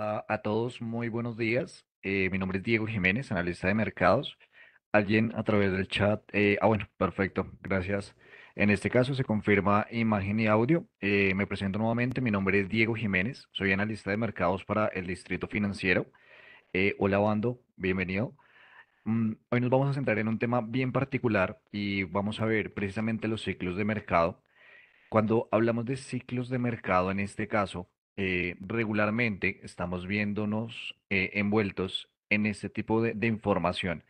a todos, muy buenos días. Eh, mi nombre es Diego Jiménez, analista de mercados. Alguien a través del chat. Eh, ah, bueno, perfecto, gracias. En este caso se confirma imagen y audio. Eh, me presento nuevamente, mi nombre es Diego Jiménez, soy analista de mercados para el Distrito Financiero. hola, Bando, bienvenido. Mm, hoy nos vamos a centrar en un tema bien particular y vamos a ver precisamente los ciclos de mercado. Cuando hablamos de ciclos de mercado, en este caso, eh, regularmente estamos viéndonos eh, envueltos en este tipo de, información,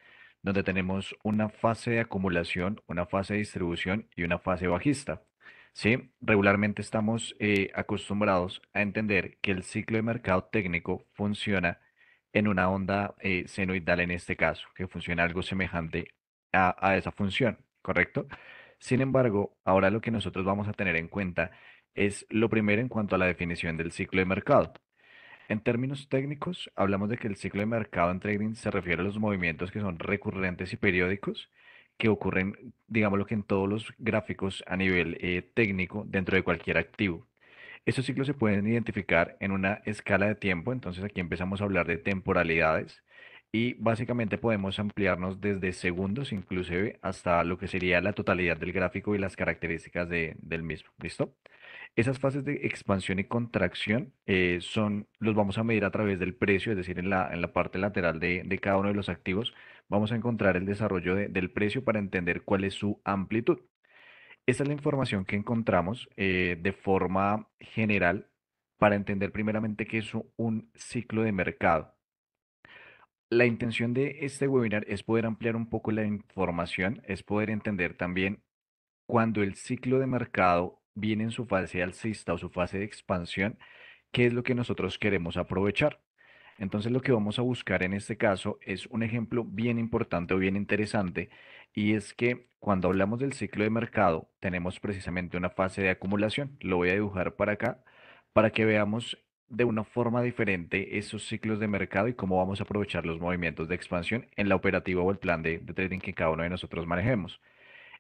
donde tenemos una fase de acumulación, una fase de distribución y una fase bajista. ¿sí? Regularmente estamos eh, acostumbrados a entender que el ciclo de mercado técnico funciona en una onda senoidal en este caso, que funciona algo semejante a, a esa función, ¿correcto? Sin embargo, ahora lo que nosotros vamos a tener en cuenta es lo primero en cuanto a la definición del ciclo de mercado. En términos técnicos, hablamos de que el ciclo de mercado en trading se refiere a los movimientos que son recurrentes y periódicos que ocurren, digámoslo que en todos los gráficos a nivel eh, técnico dentro de cualquier activo. Estos ciclos se pueden identificar en una escala de tiempo, entonces aquí empezamos a hablar de temporalidades y básicamente podemos ampliarnos desde segundos inclusive hasta lo que sería la totalidad del gráfico y las características del mismo. ¿Listo? Esas fases de expansión y contracción eh, son, los vamos a medir a través del precio, es decir, en la, parte lateral de, cada uno de los activos, vamos a encontrar el desarrollo del precio para entender cuál es su amplitud. esa es la información que encontramos eh, de forma general para entender primeramente qué es un ciclo de mercado. La intención de este webinar es poder ampliar un poco la información, es poder entender también cuando el ciclo de mercado viene en su fase alcista o su fase de expansión, qué es lo que nosotros queremos aprovechar. Entonces lo que vamos a buscar en este caso es un ejemplo bien importante o bien interesante y es que cuando hablamos del ciclo de mercado tenemos precisamente una fase de acumulación. Lo voy a dibujar para acá para que veamos de una forma diferente esos ciclos de mercado y cómo vamos a aprovechar los movimientos de expansión en la operativa o el plan de, de trading que cada uno de nosotros manejemos.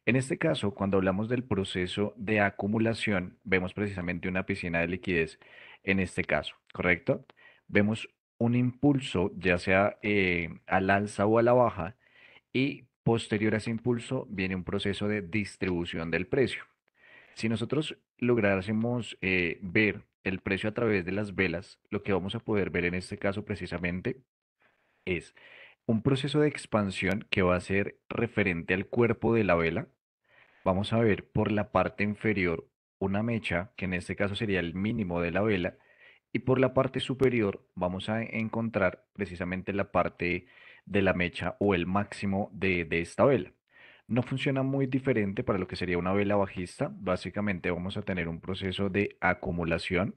En este caso, cuando hablamos del proceso de acumulación, vemos precisamente una piscina de liquidez en este caso, ¿correcto? Vemos un impulso, ya sea eh, al alza o a la baja, y posterior a ese impulso viene un proceso de distribución del precio. Si nosotros lográsemos eh, ver el precio a través de las velas, lo que vamos a poder ver en este caso precisamente es un proceso de expansión que va a ser referente al cuerpo de la vela, vamos a ver por la parte inferior una mecha, que en este caso sería el mínimo de la vela, y por la parte superior vamos a encontrar precisamente la parte de la mecha o el máximo de, esta vela. No funciona muy diferente para lo que sería una vela bajista. Básicamente vamos a tener un proceso de acumulación,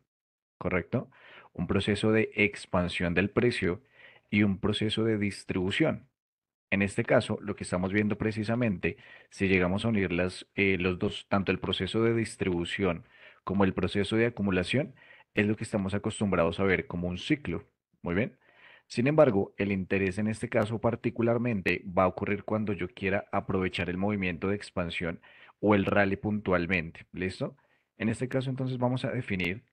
¿correcto? Un proceso de expansión del precio y un proceso de distribución. En este caso, lo que estamos viendo precisamente, si llegamos a unir las, eh, los dos, tanto el proceso de distribución como el proceso de acumulación, es lo que estamos acostumbrados a ver como un ciclo. Muy bien. Sin embargo, el interés en este caso particularmente va a ocurrir cuando yo quiera aprovechar el movimiento de expansión o el rally puntualmente. ¿Listo? En este caso, entonces vamos a definir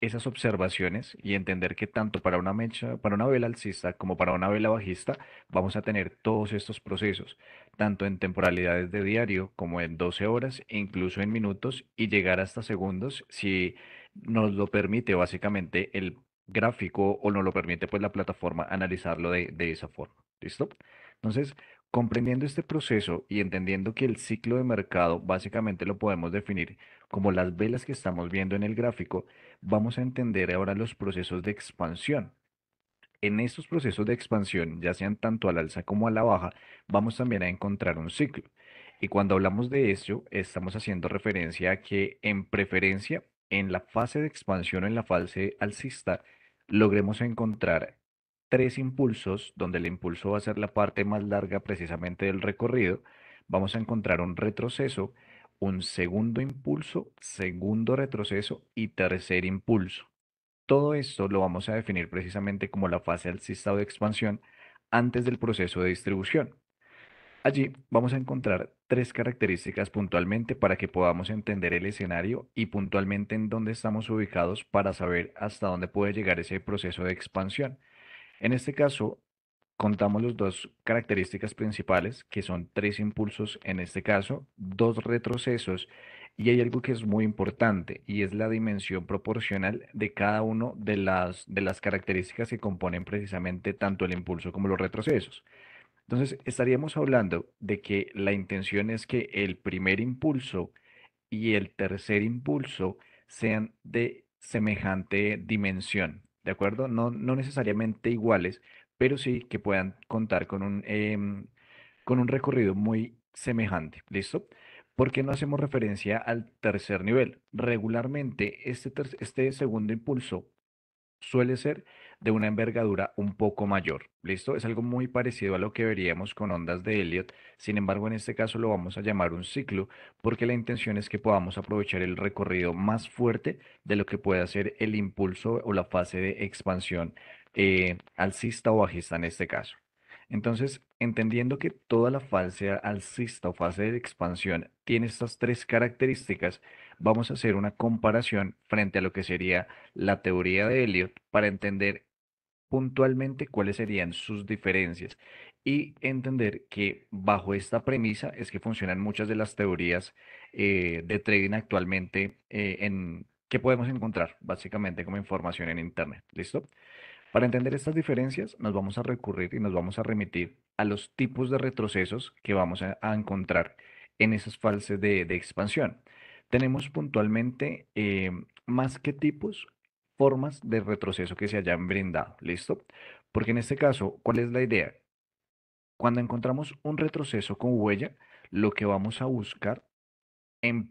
esas observaciones y entender que tanto para una mecha, para una vela alcista como para una vela bajista, vamos a tener todos estos procesos, tanto en temporalidades de diario como en 12 horas, e incluso en minutos y llegar hasta segundos si nos lo permite básicamente el gráfico o nos lo permite pues la plataforma analizarlo de, de esa forma. ¿Listo? Entonces, comprendiendo este proceso y entendiendo que el ciclo de mercado básicamente lo podemos definir como las velas que estamos viendo en el gráfico, vamos a entender ahora los procesos de expansión. En estos procesos de expansión, ya sean tanto al alza como a la baja, vamos también a encontrar un ciclo. Y cuando hablamos de eso, estamos haciendo referencia a que en preferencia, en la fase de expansión o en la fase alcista, logremos encontrar tres impulsos, donde el impulso va a ser la parte más larga precisamente del recorrido, vamos a encontrar un retroceso un segundo impulso, segundo retroceso y tercer impulso. Todo esto lo vamos a definir precisamente como la fase alcista o de expansión antes del proceso de distribución. Allí vamos a encontrar tres características puntualmente para que podamos entender el escenario y puntualmente en dónde estamos ubicados para saber hasta dónde puede llegar ese proceso de expansión. En este caso, contamos las dos características principales, que son tres impulsos en este caso, dos retrocesos, y hay algo que es muy importante, y es la dimensión proporcional de cada una de las, de las características que componen precisamente tanto el impulso como los retrocesos. Entonces, estaríamos hablando de que la intención es que el primer impulso y el tercer impulso sean de semejante dimensión, ¿de acuerdo? No, no necesariamente iguales, pero sí que puedan contar con un, em, con un recorrido muy semejante. ¿Listo? ¿Por qué no hacemos referencia al tercer nivel? Regularmente este, este segundo impulso suele ser de una envergadura un poco mayor. ¿Listo? Es algo muy parecido a lo que veríamos con ondas de Elliot. Sin embargo, en este caso lo vamos a llamar un ciclo porque la intención es que podamos aprovechar el recorrido más fuerte de lo que puede hacer el impulso o la fase de expansión eh, alcista o bajista en este caso. Entonces, entendiendo que toda la fase alcista o fase de expansión tiene estas tres características, vamos a hacer una comparación frente a lo que sería la teoría de Elliot para entender puntualmente cuáles serían sus diferencias y entender que bajo esta premisa es que funcionan muchas de las teorías eh, de trading actualmente eh, en que podemos encontrar básicamente como información en Internet. ¿Listo? Para entender estas diferencias, nos vamos a recurrir y nos vamos a remitir a los tipos de retrocesos que vamos a, encontrar en esas fases de, expansión. Tenemos puntualmente eh, más que tipos, formas de retroceso que se hayan brindado. ¿Listo? Porque en este caso, ¿cuál es la idea? Cuando encontramos un retroceso con huella, lo que vamos a buscar en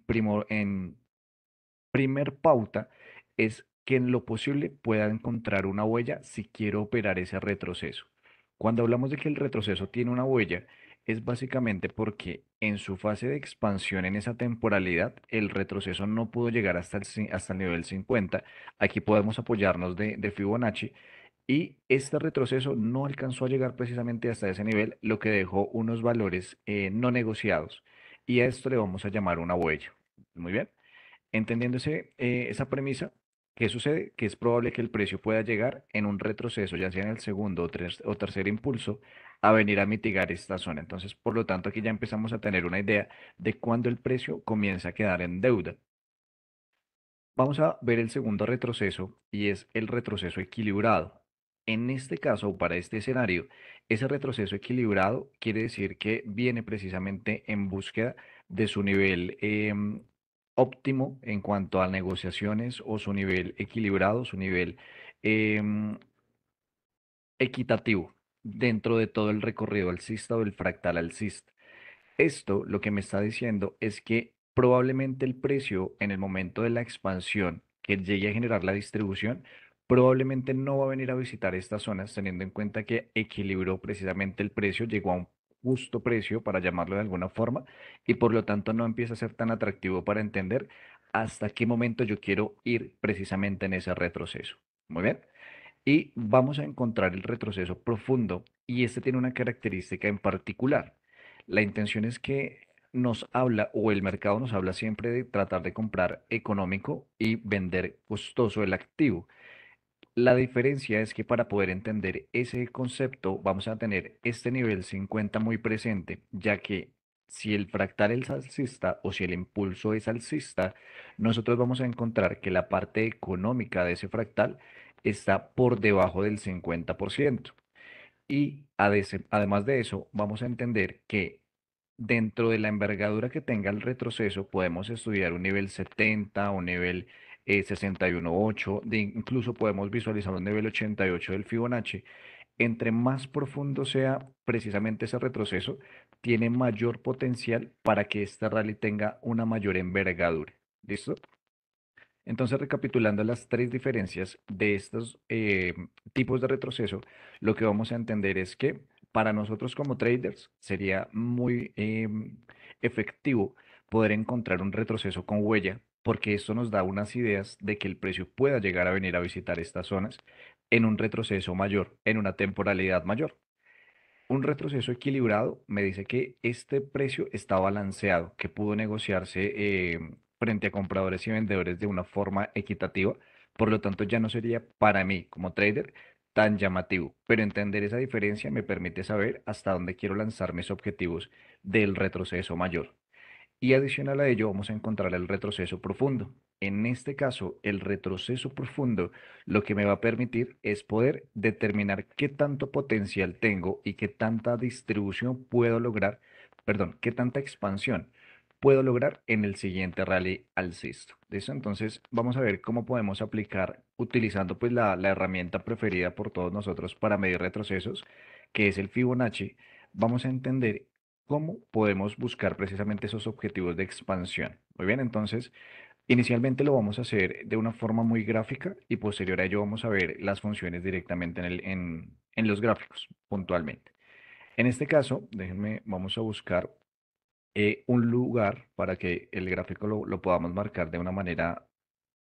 primer pauta es que en lo posible pueda encontrar una huella si quiero operar ese retroceso. Cuando hablamos de que el retroceso tiene una huella, es básicamente porque en su fase de expansión en esa temporalidad, el retroceso no pudo llegar hasta el, hasta el nivel 50. Aquí podemos apoyarnos de, Fibonacci. Y este retroceso no alcanzó a llegar precisamente hasta ese nivel, lo que dejó unos valores eh, no negociados. Y a esto le vamos a llamar una huella. Muy bien. Entendiéndose eh, esa premisa, ¿Qué sucede? Que es probable que el precio pueda llegar en un retroceso, ya sea en el segundo o, tercer impulso, a venir a mitigar esta zona. Entonces, por lo tanto, aquí ya empezamos a tener una idea de cuándo el precio comienza a quedar en deuda. Vamos a ver el segundo retroceso y es el retroceso equilibrado. En este caso, para este escenario, ese retroceso equilibrado quiere decir que viene precisamente en búsqueda de su nivel em, óptimo en cuanto a negociaciones o su nivel equilibrado, su nivel em, equitativo dentro de todo el recorrido alcista o el fractal alcista. Esto lo que me está diciendo es que probablemente el precio en el momento de la expansión que llegue a generar la distribución probablemente no va a venir a visitar estas zonas teniendo en cuenta que equilibró precisamente el precio, llegó a un justo precio, para llamarlo de alguna forma, y por lo tanto no empieza a ser tan atractivo para entender hasta qué momento yo quiero ir precisamente en ese retroceso. Muy bien. Y vamos a encontrar el retroceso profundo y este tiene una característica en particular. La intención es que nos habla o el mercado nos habla siempre de tratar de comprar económico y vender costoso el activo. La diferencia es que para poder entender ese concepto vamos a tener este nivel 50 muy presente, ya que si el fractal es alcista o si el impulso es alcista, nosotros vamos a encontrar que la parte económica de ese fractal está por debajo del 50%. Y además de eso, vamos a entender que dentro de la envergadura que tenga el retroceso podemos estudiar un nivel 70, un nivel 61.8, eh, de, incluso podemos visualizar un nivel 88 del Fibonacci. Entre más profundo sea precisamente ese retroceso, tiene mayor potencial para que esta rally tenga una mayor envergadura. ¿Listo? Entonces, recapitulando las tres diferencias de estos eh, tipos de retroceso, lo que vamos a entender es que para nosotros como traders sería muy em, efectivo poder encontrar un retroceso con huella porque eso nos da unas ideas de que el precio pueda llegar a venir a visitar estas zonas en un retroceso mayor, en una temporalidad mayor. Un retroceso equilibrado me dice que este precio está balanceado, que pudo negociarse eh, frente a compradores y vendedores de una forma equitativa, por lo tanto ya no sería para mí como trader tan llamativo, pero entender esa diferencia me permite saber hasta dónde quiero lanzar mis objetivos del retroceso mayor. Y adicional a ello vamos a encontrar el retroceso profundo. En este caso, el retroceso profundo lo que me va a permitir es poder determinar qué tanto potencial tengo y qué tanta distribución puedo lograr, perdón, qué tanta expansión puedo lograr en el siguiente rally alcista. eso Entonces vamos a ver cómo podemos aplicar utilizando pues la, la, herramienta preferida por todos nosotros para medir retrocesos, que es el Fibonacci. Vamos a entender cómo podemos buscar precisamente esos objetivos de expansión. Muy bien, entonces, inicialmente lo vamos a hacer de una forma muy gráfica y posterior a ello vamos a ver las funciones directamente en, los gráficos, puntualmente. En este caso, déjenme, vamos a buscar eh, un lugar para que el gráfico lo, lo podamos marcar de una manera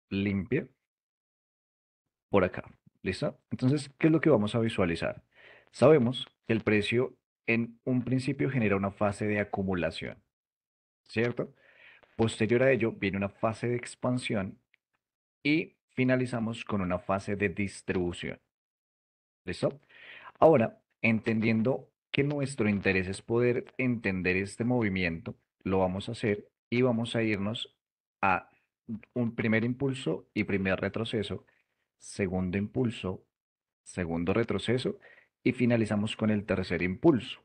limpia por acá. ¿Listo? Entonces, ¿qué es lo que vamos a visualizar? Sabemos que el precio en un principio genera una fase de acumulación, ¿cierto? Posterior a ello viene una fase de expansión y finalizamos con una fase de distribución. ¿Listo? Ahora, entendiendo que nuestro interés es poder entender este movimiento, lo vamos a hacer y vamos a irnos a un primer impulso y primer retroceso, segundo impulso, segundo retroceso y finalizamos con el tercer impulso.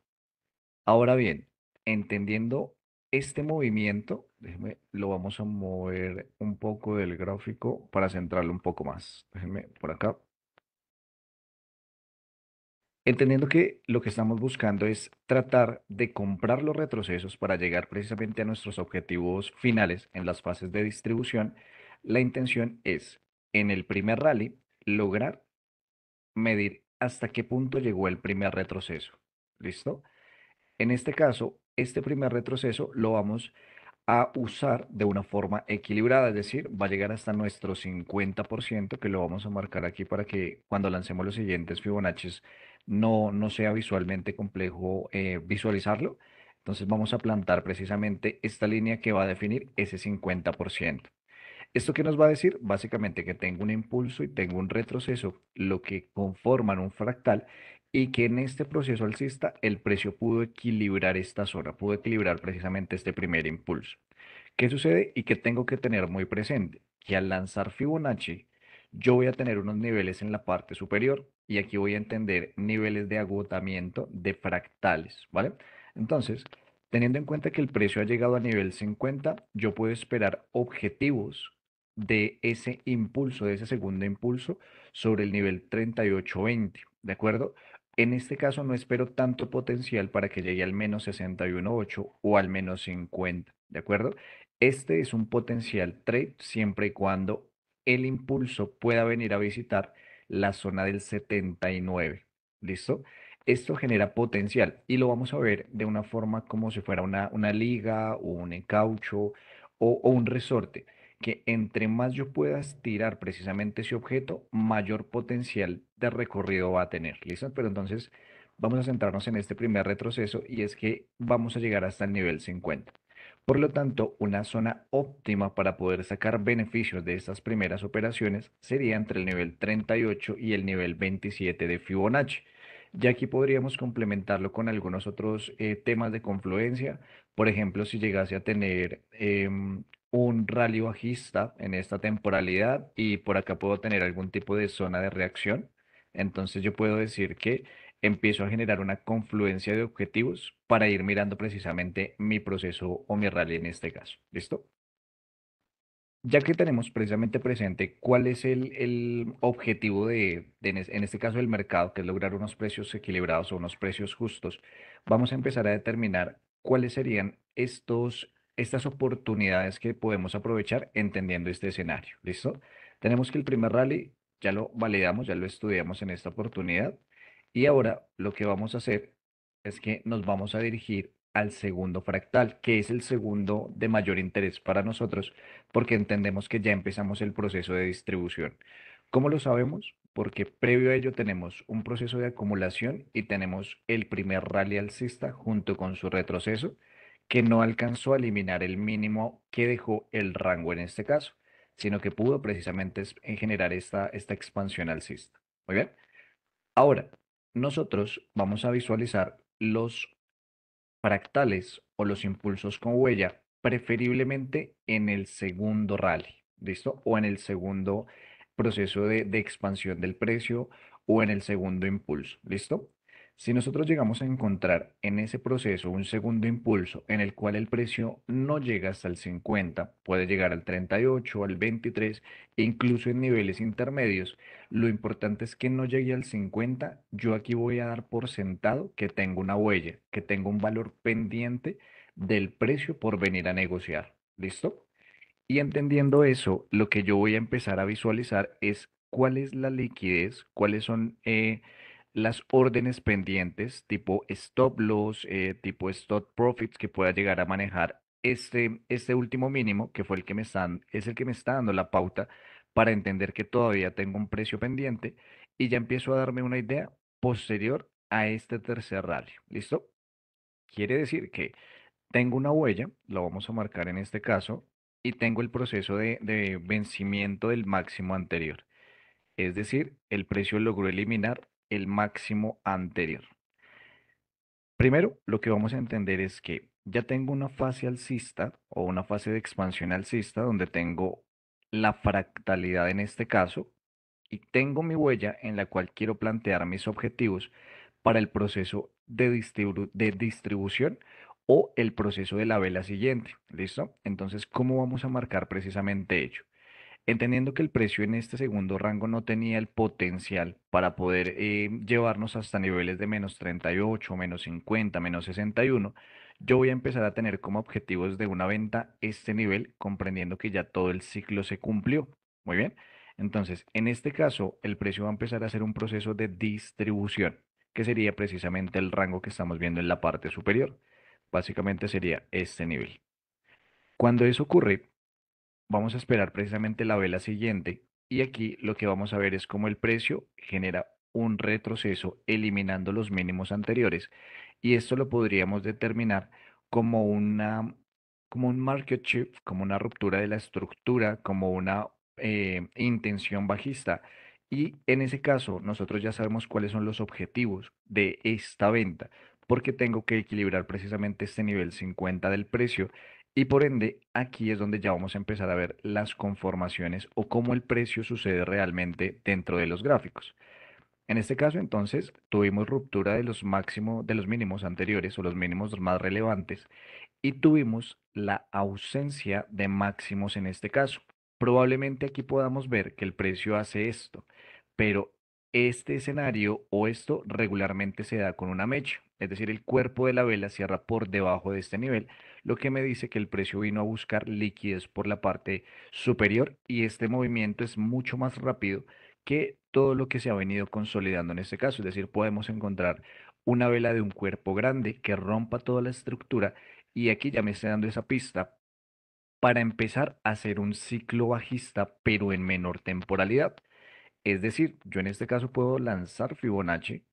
Ahora bien, entendiendo este movimiento, déjeme, lo vamos a mover un poco del gráfico para centrarlo un poco más. Déjenme por acá. Entendiendo que lo que estamos buscando es tratar de comprar los retrocesos para llegar precisamente a nuestros objetivos finales en las fases de distribución, la intención es, en el primer rally, lograr medir hasta qué punto llegó el primer retroceso. ¿Listo? En este caso, este primer retroceso lo vamos a usar de una forma equilibrada, es decir, va a llegar hasta nuestro 50%, que lo vamos a marcar aquí para que cuando lancemos los siguientes Fibonacci no, no sea visualmente complejo eh, visualizarlo. Entonces vamos a plantar precisamente esta línea que va a definir ese 50%. ¿Esto qué nos va a decir? Básicamente que tengo un impulso y tengo un retroceso, lo que conforman un fractal y que en este proceso alcista el precio pudo equilibrar esta zona, pudo equilibrar precisamente este primer impulso. ¿Qué sucede y que tengo que tener muy presente? Que al lanzar Fibonacci, yo voy a tener unos niveles en la parte superior y aquí voy a entender niveles de agotamiento de fractales, ¿vale? Entonces, teniendo en cuenta que el precio ha llegado a nivel 50, yo puedo esperar objetivos de ese impulso, de ese segundo impulso sobre el nivel 3820, ¿de acuerdo? En este caso no espero tanto potencial para que llegue al menos 61.8 o al menos 50, ¿de acuerdo? Este es un potencial trade siempre y cuando el impulso pueda venir a visitar la zona del 79, ¿listo? Esto genera potencial y lo vamos a ver de una forma como si fuera una, una liga o un encaucho o un resorte que entre más yo pueda estirar precisamente ese objeto, mayor potencial de recorrido va a tener. ¿Listo? Pero entonces vamos a centrarnos en este primer retroceso y es que vamos a llegar hasta el nivel 50. Por lo tanto, una zona óptima para poder sacar beneficios de estas primeras operaciones sería entre el nivel 38 y el nivel 27 de Fibonacci. Y aquí podríamos complementarlo con algunos otros eh, temas de confluencia. Por ejemplo, si llegase a tener em, un rally bajista en esta temporalidad y por acá puedo tener algún tipo de zona de reacción. Entonces yo puedo decir que empiezo a generar una confluencia de objetivos para ir mirando precisamente mi proceso o mi rally en este caso. ¿Listo? Ya que tenemos precisamente presente cuál es el, objetivo de, de, en este caso, del mercado, que es lograr unos precios equilibrados o unos precios justos, vamos a empezar a determinar cuáles serían estos estas oportunidades que podemos aprovechar entendiendo este escenario. ¿Listo? Tenemos que el primer rally ya lo validamos, ya lo estudiamos en esta oportunidad. Y ahora lo que vamos a hacer es que nos vamos a dirigir al segundo fractal, que es el segundo de mayor interés para nosotros, porque entendemos que ya empezamos el proceso de distribución. ¿Cómo lo sabemos? Porque previo a ello tenemos un proceso de acumulación y tenemos el primer rally alcista junto con su retroceso, que no alcanzó a eliminar el mínimo que dejó el rango en este caso, sino que pudo precisamente eh, generar esta, esta expansión alcista. Muy bien. Ahora, nosotros vamos a visualizar los fractales o los impulsos con huella, preferiblemente en el segundo rally, ¿listo? O en el segundo proceso de expansión del precio o en el segundo impulso, ¿listo? Si nosotros llegamos a encontrar en ese proceso un segundo impulso en el cual el precio no llega hasta el 50, puede llegar al 38, al 23 e incluso en niveles intermedios, lo importante es que no llegue al 50, yo aquí voy a dar por sentado que tengo una huella, que tengo un valor pendiente del precio por venir a negociar. ¿Listo? Y entendiendo eso, lo que yo voy a empezar a visualizar es cuál es la liquidez, cuáles son... Eh, las órdenes pendientes tipo stop loss, eh, tipo stop profits que pueda llegar a manejar este, este, último mínimo, que fue el que me están, es el que me está dando la pauta para entender que todavía tengo un precio pendiente y ya empiezo a darme una idea posterior a este tercer rally. ¿Listo? Quiere decir que tengo una huella, lo vamos a marcar en este caso, y tengo el proceso de, de vencimiento del máximo anterior. Es decir, el precio logró eliminar el máximo anterior. Primero, lo que vamos a entender es que ya tengo una fase alcista o una fase de expansión alcista donde tengo la fractalidad en este caso y tengo mi huella en la cual quiero plantear mis objetivos para el proceso de, distribución o el proceso de la vela siguiente. ¿Listo? Entonces, ¿cómo vamos a marcar precisamente ello? entendiendo que el precio en este segundo rango no tenía el potencial para poder eh, llevarnos hasta niveles de menos 38, menos 50, menos 61, yo voy a empezar a tener como objetivos de una venta este nivel, comprendiendo que ya todo el ciclo se cumplió. Muy bien. Entonces, en este caso, el precio va a empezar a hacer un proceso de distribución, que sería precisamente el rango que estamos viendo en la parte superior. Básicamente sería este nivel. Cuando eso ocurre, vamos a esperar precisamente la vela siguiente y aquí lo que vamos a ver es cómo el precio genera un retroceso eliminando los mínimos anteriores y esto lo podríamos determinar como una como un market shift, como una ruptura de la estructura, como una eh, intención bajista. Y en ese caso, nosotros ya sabemos cuáles son los objetivos de esta venta, porque tengo que equilibrar precisamente este nivel 50 del precio y por ende, aquí es donde ya vamos a empezar a ver las conformaciones o cómo el precio sucede realmente dentro de los gráficos. En este caso, entonces, tuvimos ruptura de los máximos, de los mínimos anteriores o los mínimos más relevantes y tuvimos la ausencia de máximos en este caso. Probablemente aquí podamos ver que el precio hace esto, pero este escenario o esto regularmente se da con una mecha es decir, el cuerpo de la vela cierra por debajo de este nivel, lo que me dice que el precio vino a buscar liquidez por la parte superior y este movimiento es mucho más rápido que todo lo que se ha venido consolidando en este caso, es decir, podemos encontrar una vela de un cuerpo grande que rompa toda la estructura y aquí ya me está dando esa pista para empezar a hacer un ciclo bajista pero en menor temporalidad. Es decir, yo en este caso puedo lanzar Fibonacci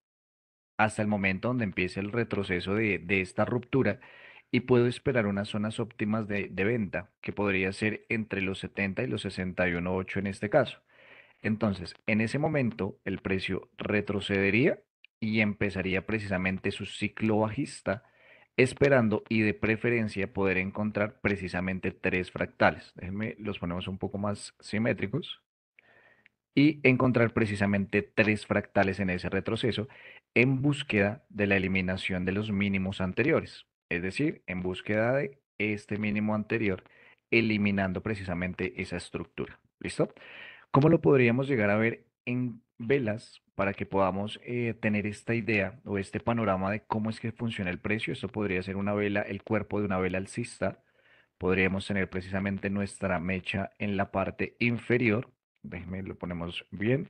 hasta el momento donde empiece el retroceso de, esta ruptura y puedo esperar unas zonas óptimas de, de, venta, que podría ser entre los 70 y los 61.8 en este caso. Entonces, en ese momento el precio retrocedería y empezaría precisamente su ciclo bajista, esperando y de preferencia poder encontrar precisamente tres fractales. Déjenme, los ponemos un poco más simétricos y encontrar precisamente tres fractales en ese retroceso en búsqueda de la eliminación de los mínimos anteriores, es decir, en búsqueda de este mínimo anterior, eliminando precisamente esa estructura. ¿Listo? ¿Cómo lo podríamos llegar a ver en velas para que podamos eh, tener esta idea o este panorama de cómo es que funciona el precio? Esto podría ser una vela, el cuerpo de una vela alcista. Podríamos tener precisamente nuestra mecha en la parte inferior Déjenme, lo ponemos bien.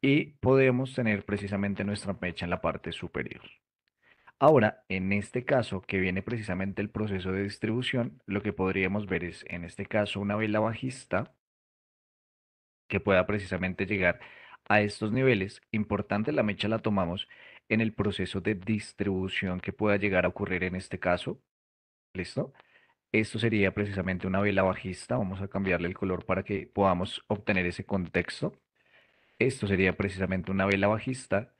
Y podemos tener precisamente nuestra mecha en la parte superior. Ahora, en este caso, que viene precisamente el proceso de distribución, lo que podríamos ver es, en este caso, una vela bajista que pueda precisamente llegar a estos niveles. Importante, la mecha la tomamos en el proceso de distribución que pueda llegar a ocurrir en este caso. ¿Listo? Esto sería precisamente una vela bajista. Vamos a cambiarle el color para que podamos obtener ese contexto. Esto sería precisamente una vela bajista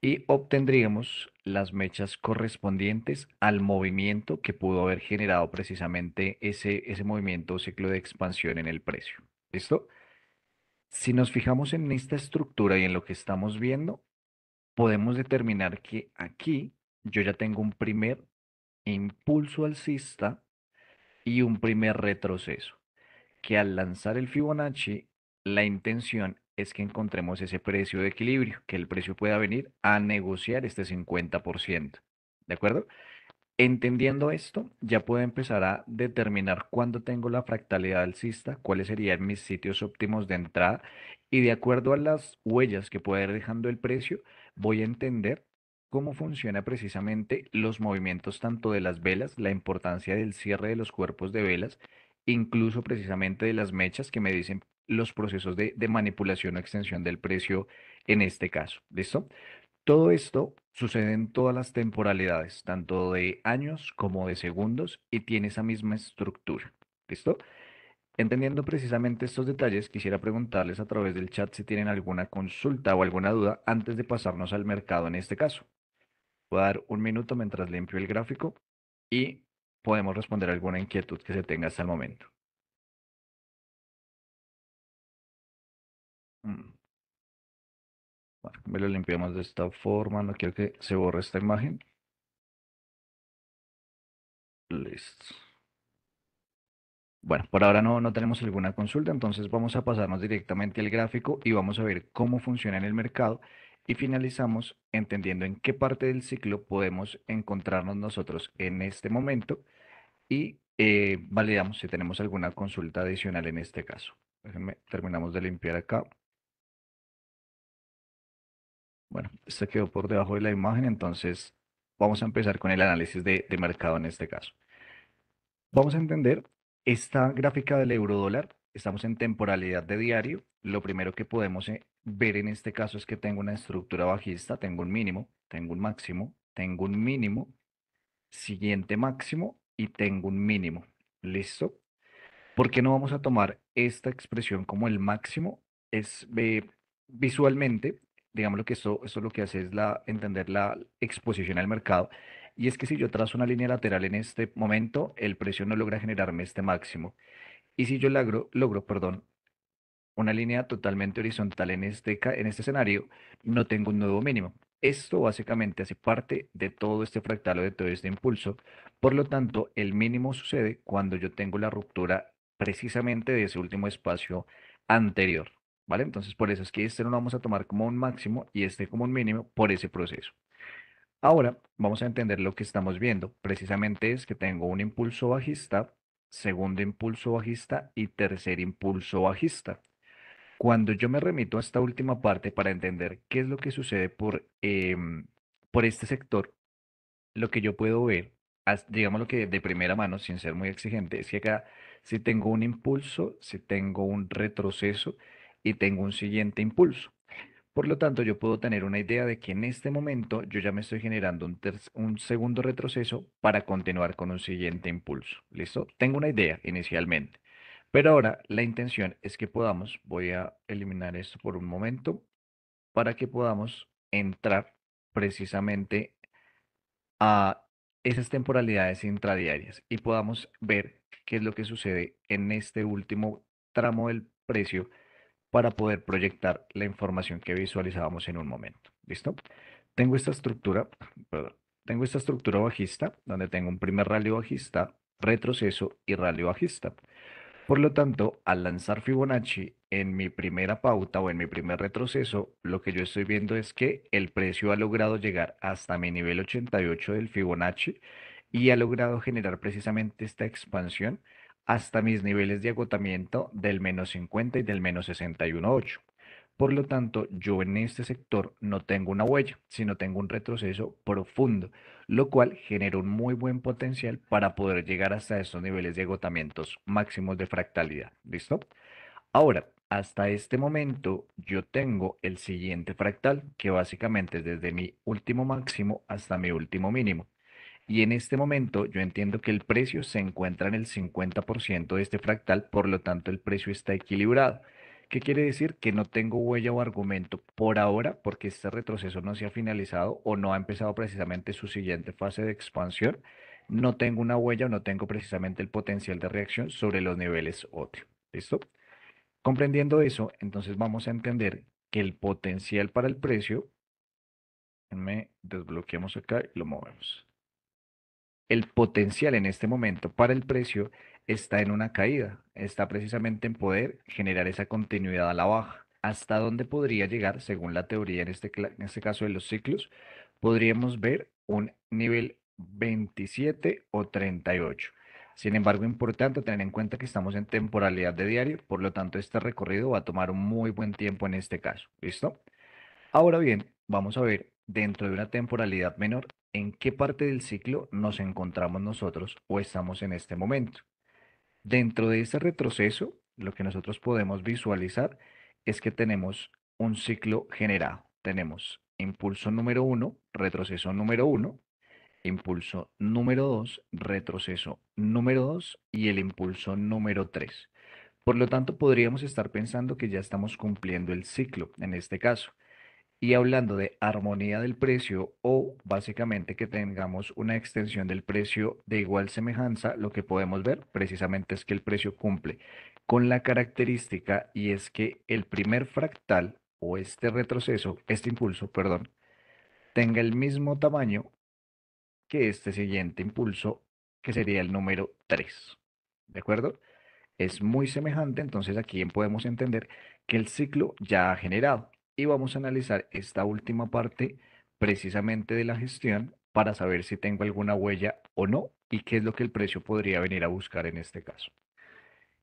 y obtendríamos las mechas correspondientes al movimiento que pudo haber generado precisamente ese, movimiento o ciclo de expansión en el precio. ¿Listo? Si nos fijamos en esta estructura y en lo que estamos viendo, podemos determinar que aquí yo ya tengo un primer impulso alcista y un primer retroceso, que al lanzar el Fibonacci, la intención es que encontremos ese precio de equilibrio, que el precio pueda venir a negociar este 50%. ¿De acuerdo? Entendiendo esto, ya puedo empezar a determinar cuándo tengo la fractalidad alcista, cuáles serían mis sitios óptimos de entrada y de acuerdo a las huellas que pueda ir dejando el precio, voy a entender cómo funciona precisamente los movimientos tanto de las velas, la importancia del cierre de los cuerpos de velas, incluso precisamente de las mechas que me dicen los procesos de, de manipulación o extensión del precio en este caso. ¿Listo? Todo esto sucede en todas las temporalidades, tanto de años como de segundos, y tiene esa misma estructura. ¿Listo? Entendiendo precisamente estos detalles, quisiera preguntarles a través del chat si tienen alguna consulta o alguna duda antes de pasarnos al mercado en este caso. Voy dar un minuto mientras limpio el gráfico y podemos responder alguna inquietud que se tenga hasta el momento. Mm. me lo limpiamos de esta forma, no quiero que se borre esta imagen. Listo. Bueno, por ahora no, no tenemos alguna consulta, entonces vamos a pasarnos directamente al gráfico y vamos a ver cómo funciona en el mercado y finalizamos entendiendo en qué parte del ciclo podemos encontrarnos nosotros en este momento y eh, validamos si tenemos alguna consulta adicional en este caso. Déjenme, terminamos de limpiar acá. Bueno, se este quedó por debajo de la imagen, entonces vamos a empezar con el análisis de, de mercado en este caso. Vamos a entender esta gráfica del euro dólar. Estamos en temporalidad de diario. Lo primero que podemos eh, ver en este caso es que tengo una estructura bajista, tengo un mínimo, tengo un máximo, tengo un mínimo, siguiente máximo y tengo un mínimo. ¿Listo? ¿Por qué no vamos a tomar esta expresión como el máximo? Es eh, visualmente, digamos lo que eso lo que hace es la, entender la exposición al mercado. Y es que si yo trazo una línea lateral en este momento, el precio no logra generarme este máximo. Y si yo logro, logro perdón, una línea totalmente horizontal en este, en este escenario, no tengo un nuevo mínimo. Esto básicamente hace parte de todo este fractal o de todo este impulso. Por lo tanto, el mínimo sucede cuando yo tengo la ruptura precisamente de ese último espacio anterior. ¿Vale? Entonces, por eso es que este lo vamos a tomar como un máximo y este como un mínimo por ese proceso. Ahora vamos a entender lo que estamos viendo. Precisamente es que tengo un impulso bajista, segundo impulso bajista y tercer impulso bajista. Cuando yo me remito a esta última parte para entender qué es lo que sucede por, em, por este sector, lo que yo puedo ver, digamos lo que de primera mano, sin ser muy exigente, es que acá si tengo un impulso, si tengo un retroceso y tengo un siguiente impulso. Por lo tanto, yo puedo tener una idea de que en este momento yo ya me estoy generando un, un, segundo retroceso para continuar con un siguiente impulso. ¿Listo? Tengo una idea inicialmente. Pero ahora la intención es que podamos, voy a eliminar esto por un momento, para que podamos entrar precisamente a esas temporalidades intradiarias y podamos ver qué es lo que sucede en este último tramo del precio para poder proyectar la información que visualizábamos en un momento. ¿Listo? Tengo esta estructura, tengo esta estructura bajista, donde tengo un primer radio bajista, retroceso y radio bajista. Por lo tanto, al lanzar Fibonacci en mi primera pauta o en mi primer retroceso, lo que yo estoy viendo es que el precio ha logrado llegar hasta mi nivel 88 del Fibonacci y ha logrado generar precisamente esta expansión hasta mis niveles de agotamiento del menos 50 y del menos 61.8. Por lo tanto, yo en este sector no tengo una huella, sino tengo un retroceso profundo, lo cual genera un muy buen potencial para poder llegar hasta estos niveles de agotamientos máximos de fractalidad. ¿Listo? Ahora, hasta este momento yo tengo el siguiente fractal, que básicamente es desde mi último máximo hasta mi último mínimo. Y en este momento yo entiendo que el precio se encuentra en el 50% de este fractal, por lo tanto el precio está equilibrado. ¿Qué quiere decir? Que no tengo huella o argumento por ahora porque este retroceso no se ha finalizado o no ha empezado precisamente su siguiente fase de expansión. No tengo una huella o no tengo precisamente el potencial de reacción sobre los niveles OTI. ¿Listo? Comprendiendo eso, entonces vamos a entender que el potencial para el precio, me desbloqueamos acá y lo movemos el potencial en este momento para el precio está en una caída, está precisamente en poder generar esa continuidad a la baja. ¿Hasta dónde podría llegar, según la teoría en este, este caso de los ciclos? Podríamos ver un nivel 27 o 38. Sin embargo, importante tener en cuenta que estamos en temporalidad de diario, por lo tanto, este recorrido va a tomar un muy buen tiempo en este caso. ¿Listo? Ahora bien, vamos a ver dentro de una temporalidad menor en qué parte del ciclo nos encontramos nosotros o estamos en este momento. Dentro de este retroceso, lo que nosotros podemos visualizar es que tenemos un ciclo generado. Tenemos impulso número 1, retroceso número 1, impulso número 2, retroceso número 2 y el impulso número 3. Por lo tanto, podríamos estar pensando que ya estamos cumpliendo el ciclo en este caso. Y hablando de armonía del precio o básicamente que tengamos una extensión del precio de igual semejanza, lo que podemos ver precisamente es que el precio cumple con la característica y es que el primer fractal o este retroceso, este impulso, perdón, tenga el mismo tamaño que este siguiente impulso, que sería el número 3. ¿De acuerdo? Es muy semejante, entonces aquí podemos entender que el ciclo ya ha generado y vamos a analizar esta última parte precisamente de la gestión para saber si tengo alguna huella o no y qué es lo que el precio podría venir a buscar en este caso.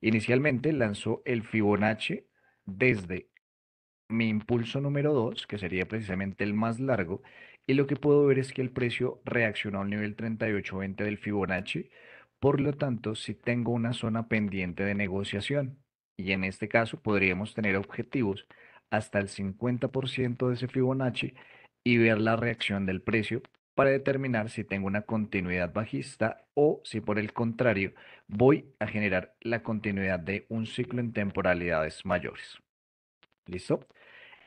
Inicialmente lanzó el Fibonacci desde mi impulso número 2, que sería precisamente el más largo, y lo que puedo ver es que el precio reaccionó al nivel 38.20 del Fibonacci, por lo tanto, si tengo una zona pendiente de negociación, y en este caso podríamos tener objetivos hasta el 50% de ese Fibonacci y ver la reacción del precio para determinar si tengo una continuidad bajista o si por el contrario voy a generar la continuidad de un ciclo en temporalidades mayores. ¿Listo?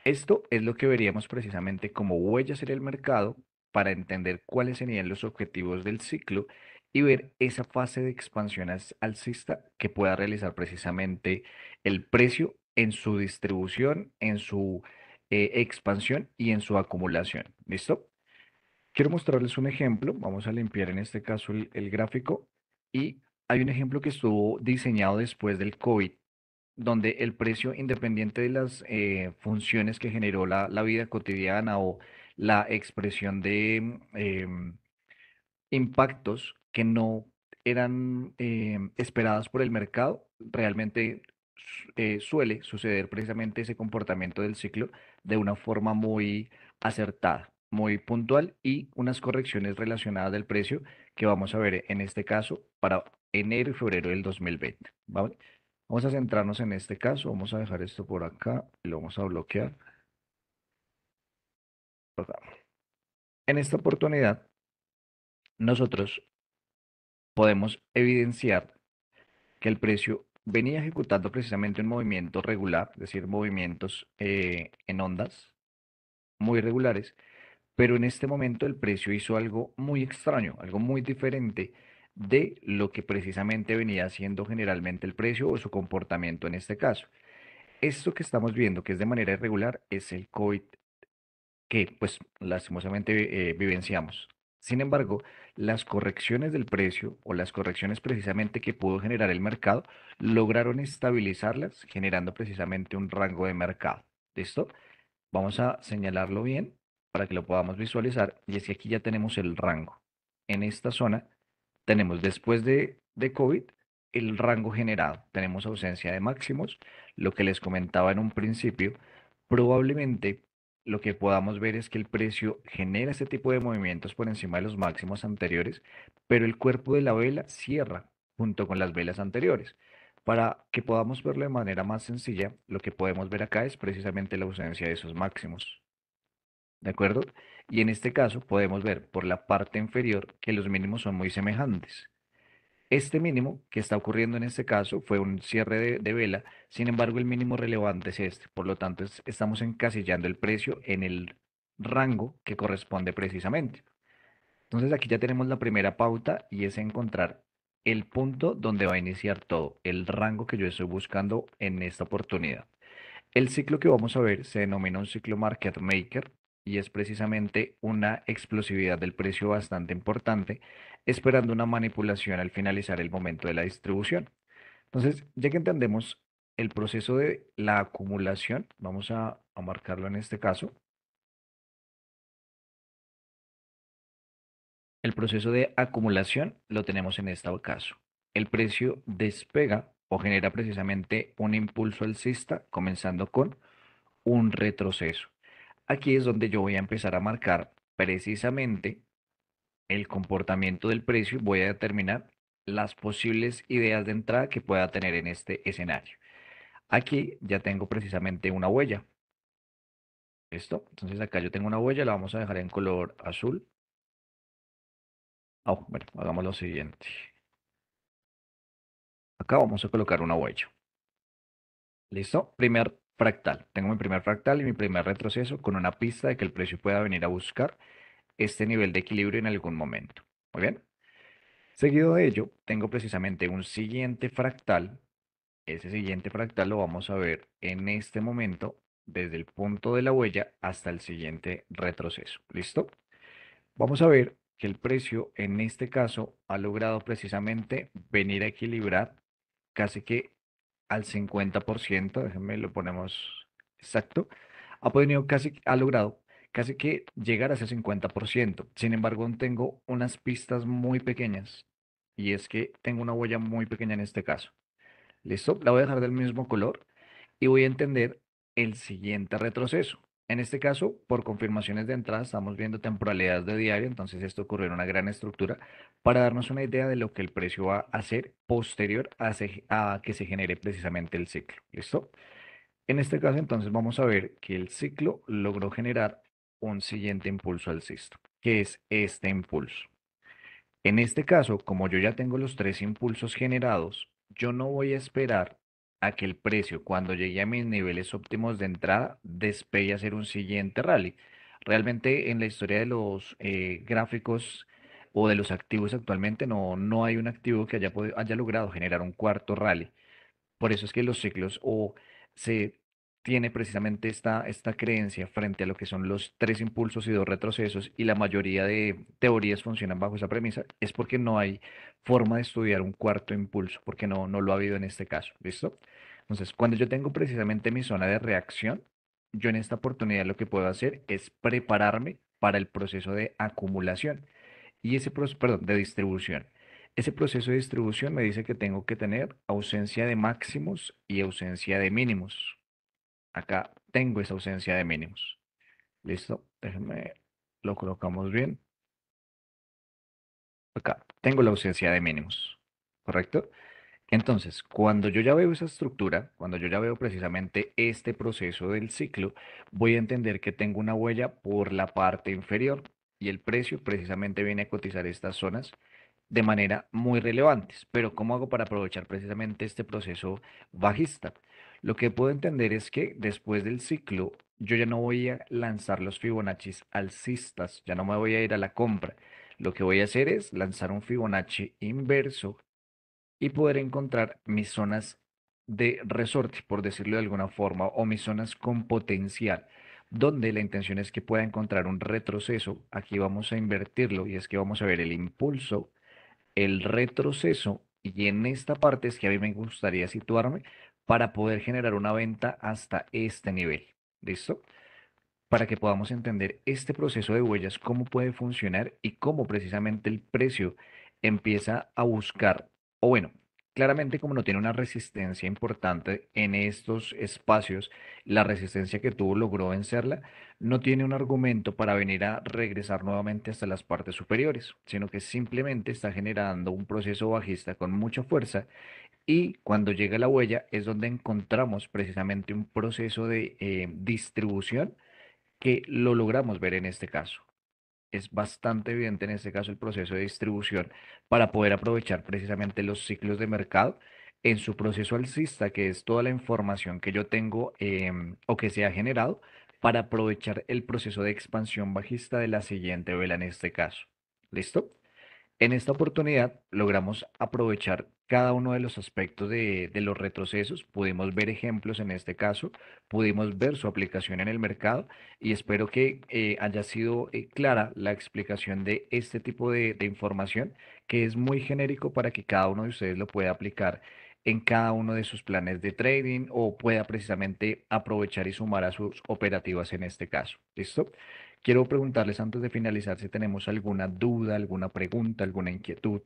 Esto es lo que veríamos precisamente como huellas en el mercado para entender cuáles serían los objetivos del ciclo y ver esa fase de expansión alcista que pueda realizar precisamente el precio en su distribución, en su eh, expansión y en su acumulación. ¿Listo? Quiero mostrarles un ejemplo. Vamos a limpiar en este caso el, gráfico. Y hay un ejemplo que estuvo diseñado después del COVID, donde el precio, independiente de las eh, funciones que generó la, vida cotidiana o la expresión de mm, em, impactos que no eran em, esperados por el mercado, realmente eh, suele suceder precisamente ese comportamiento del ciclo de una forma muy acertada, muy puntual y unas correcciones relacionadas del precio que vamos a ver en este caso para enero y febrero del 2020. Vamos a centrarnos en este caso, vamos a dejar esto por acá, y lo vamos a bloquear. En esta oportunidad, nosotros podemos evidenciar que el precio venía ejecutando precisamente un movimiento regular, es decir, movimientos eh, en ondas muy regulares, pero en este momento el precio hizo algo muy extraño, algo muy diferente de lo que precisamente venía haciendo generalmente el precio o su comportamiento en este caso. Esto que estamos viendo, que es de manera irregular, es el COVID que pues lastimosamente eh, vivenciamos. Sin embargo, las correcciones del precio o las correcciones precisamente que pudo generar el mercado lograron estabilizarlas generando precisamente un rango de mercado. ¿Listo? Vamos a señalarlo bien para que lo podamos visualizar y es que aquí ya tenemos el rango. En esta zona tenemos después de, de COVID el rango generado. Tenemos ausencia de máximos, lo que les comentaba en un principio, probablemente lo que podamos ver es que el precio genera este tipo de movimientos por encima de los máximos anteriores, pero el cuerpo de la vela cierra junto con las velas anteriores. Para que podamos verlo de manera más sencilla, lo que podemos ver acá es precisamente la ausencia de esos máximos. ¿De acuerdo? Y en este caso podemos ver por la parte inferior que los mínimos son muy semejantes. Este mínimo que está ocurriendo en este caso fue un cierre de, vela, sin embargo el mínimo relevante es este, por lo tanto estamos encasillando el precio en el rango que corresponde precisamente. Entonces aquí ya tenemos la primera pauta y es encontrar el punto donde va a iniciar todo, el rango que yo estoy buscando en esta oportunidad. El ciclo que vamos a ver se denomina un ciclo market maker y es precisamente una explosividad del precio bastante importante, esperando una manipulación al finalizar el momento de la distribución. Entonces, ya que entendemos el proceso de la acumulación, vamos a, marcarlo en este caso, El proceso de acumulación lo tenemos en este caso. El precio despega o genera precisamente un impulso alcista comenzando con un retroceso. Aquí es donde yo voy a empezar a marcar precisamente el comportamiento del precio y voy a determinar las posibles ideas de entrada que pueda tener en este escenario. Aquí ya tengo precisamente una huella. ¿Listo? Entonces acá yo tengo una huella, la vamos a dejar en color azul. Ah, bueno, hagamos lo siguiente. Acá vamos a colocar una huella. ¿Listo? Primer fractal. Tengo mi primer fractal y mi primer retroceso con una pista de que el precio pueda venir a buscar este nivel de equilibrio en algún momento. Muy bien. Seguido de ello, tengo precisamente un siguiente fractal. Ese siguiente fractal lo vamos a ver en este momento desde el punto de la huella hasta el siguiente retroceso. ¿Listo? Vamos a ver que el precio en este caso ha logrado precisamente venir a equilibrar casi que al 50%, déjenme lo ponemos exacto, ha podido casi, ha logrado casi que llegar a ese 50%. Sin embargo, tengo unas pistas muy pequeñas y es que tengo una huella muy pequeña en este caso. Listo, la voy a dejar del mismo color y voy a entender el siguiente retroceso. En este caso, por confirmaciones de entrada, estamos viendo temporalidades de diario, entonces esto ocurrió en una gran estructura para darnos una idea de lo que el precio va a hacer posterior a, que se genere precisamente el ciclo. ¿Listo? En este caso, entonces, vamos a ver que el ciclo logró generar un siguiente impulso al alcista, que es este impulso. En este caso, como yo ya tengo los tres impulsos generados, yo no voy a esperar a que el precio, cuando llegué a mis niveles óptimos de entrada, despegue a hacer un siguiente rally. Realmente en la historia de los eh, gráficos o de los activos actualmente no, no hay un activo que haya, haya logrado generar un cuarto rally. Por eso es que los ciclos o se tiene precisamente esta, esta creencia frente a lo que son los tres impulsos y dos retrocesos y la mayoría de teorías funcionan bajo esa premisa, es porque no hay forma de estudiar un cuarto impulso, porque no, no lo ha habido en este caso. ¿Listo? Entonces, cuando yo tengo precisamente mi zona de reacción, yo en esta oportunidad lo que puedo hacer es prepararme para el proceso de acumulación y ese proceso, perdón, de distribución. Ese proceso de distribución me dice que tengo que tener ausencia de máximos y ausencia de mínimos. Acá tengo esa ausencia de mínimos. Listo, déjenme, lo colocamos bien. Acá tengo la ausencia de mínimos, ¿correcto? Entonces, cuando yo ya veo esa estructura, cuando yo ya veo precisamente este proceso del ciclo, voy a entender que tengo una huella por la parte inferior y el precio precisamente viene a cotizar estas zonas de manera muy relevantes. Pero ¿cómo hago para aprovechar precisamente este proceso bajista? Lo que puedo entender es que después del ciclo yo ya no voy a lanzar los Fibonacci alcistas, ya no me voy a ir a la compra. Lo que voy a hacer es lanzar un Fibonacci inverso y poder encontrar mis zonas de resorte, por decirlo de alguna forma, o mis zonas con potencial, donde la intención es que pueda encontrar un retroceso. Aquí vamos a invertirlo y es que vamos a ver el impulso, el retroceso y en esta parte es que a mí me gustaría situarme para poder generar una venta hasta este nivel. ¿Listo? Para que podamos entender este proceso de huellas, cómo puede funcionar y cómo precisamente el precio empieza a buscar o bueno, claramente como no tiene una resistencia importante en estos espacios, la resistencia que tuvo logró vencerla, no tiene un argumento para venir a regresar nuevamente hasta las partes superiores, sino que simplemente está generando un proceso bajista con mucha fuerza y cuando llega la huella es donde encontramos precisamente un proceso de eh, distribución que lo logramos ver en este caso es bastante evidente en este caso el proceso de distribución para poder aprovechar precisamente los ciclos de mercado en su proceso alcista, que es toda la información que yo tengo em, o que se ha generado para aprovechar el proceso de expansión bajista de la siguiente vela en este caso. ¿Listo? En esta oportunidad logramos aprovechar cada uno de los aspectos de, los retrocesos, pudimos ver ejemplos en este caso, pudimos ver su aplicación en el mercado y espero que eh, haya sido eh, clara la explicación de este tipo de, de información que es muy genérico para que cada uno de ustedes lo pueda aplicar en cada uno de sus planes de trading o pueda precisamente aprovechar y sumar a sus operativas en este caso. ¿Listo? Quiero preguntarles antes de finalizar si tenemos alguna duda, alguna pregunta, alguna inquietud.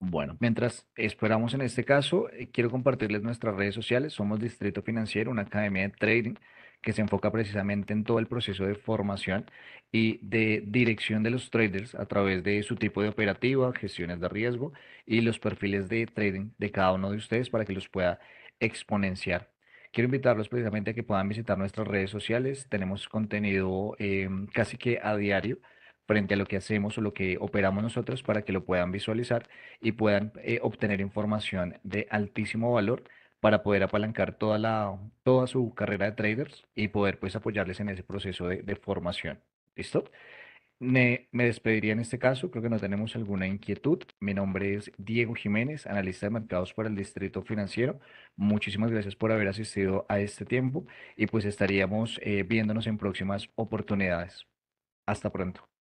Bueno, mientras esperamos en este caso, eh, quiero compartirles nuestras redes sociales. Somos Distrito Financiero, una academia de trading que se enfoca precisamente en todo el proceso de formación y de dirección de los traders a través de su tipo de operativa, gestiones de riesgo y los perfiles de trading de cada uno de ustedes para que los pueda exponenciar quiero invitarlos precisamente a que puedan visitar nuestras redes sociales. Tenemos contenido eh, casi que a diario frente a lo que hacemos o lo que operamos nosotros para que lo puedan visualizar y puedan eh, obtener información de altísimo valor para poder apalancar toda, la, toda su carrera de traders y poder pues apoyarles en ese proceso de, formación. ¿Listo? Me, despediría en este caso, creo que no tenemos alguna inquietud. Mi nombre es Diego Jiménez, analista de mercados para el Distrito Financiero. Muchísimas gracias por haber asistido a este tiempo y pues estaríamos eh, viéndonos en próximas oportunidades. Hasta pronto.